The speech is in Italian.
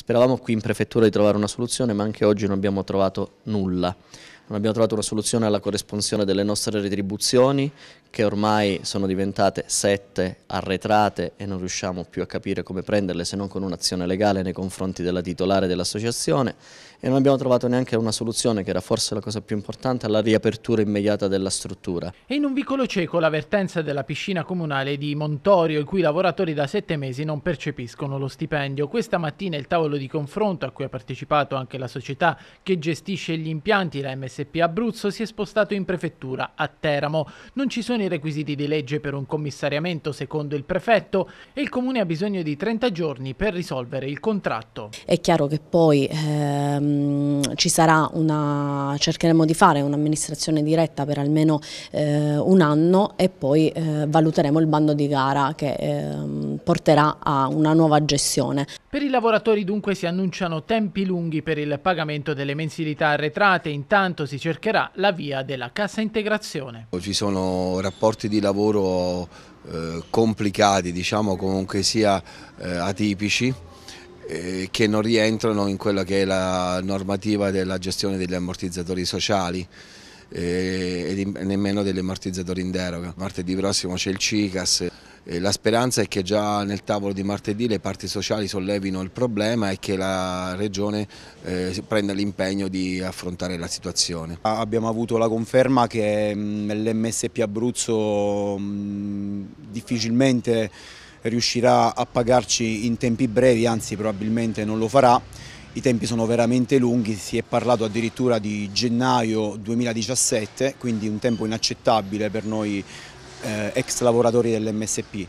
Speravamo qui in prefettura di trovare una soluzione, ma anche oggi non abbiamo trovato nulla. Non abbiamo trovato una soluzione alla corresponsione delle nostre retribuzioni, che ormai sono diventate sette arretrate e non riusciamo più a capire come prenderle se non con un'azione legale nei confronti della titolare dell'associazione e non abbiamo trovato neanche una soluzione che era forse la cosa più importante alla riapertura immediata della struttura. E in un vicolo cieco l'avvertenza della piscina comunale di Montorio, i cui lavoratori da sette mesi non percepiscono lo stipendio. Questa mattina il tavolo di confronto a cui ha partecipato anche la società che gestisce gli impianti, la MSP Abruzzo, si è spostato in prefettura a Teramo. Non ci sono i i requisiti di legge per un commissariamento secondo il prefetto e il comune ha bisogno di 30 giorni per risolvere il contratto. È chiaro che poi ehm, ci sarà una, cercheremo di fare un'amministrazione diretta per almeno eh, un anno e poi eh, valuteremo il bando di gara che... Ehm, porterà a una nuova gestione. Per i lavoratori dunque si annunciano tempi lunghi per il pagamento delle mensilità arretrate, intanto si cercherà la via della cassa integrazione. Ci sono rapporti di lavoro eh, complicati, diciamo comunque sia eh, atipici, eh, che non rientrano in quella che è la normativa della gestione degli ammortizzatori sociali e nemmeno degli ammortizzatori in deroga. Martedì prossimo c'è il CICAS, eh, la speranza è che già nel tavolo di martedì le parti sociali sollevino il problema e che la Regione eh, prenda l'impegno di affrontare la situazione. Ah, abbiamo avuto la conferma che mm, l'MSP Abruzzo mh, mm, difficilmente riuscirà a pagarci in tempi brevi, anzi probabilmente non lo farà. I tempi sono veramente lunghi, si è parlato addirittura di gennaio 2017, quindi un tempo inaccettabile per noi eh, ex lavoratori dell'MSP.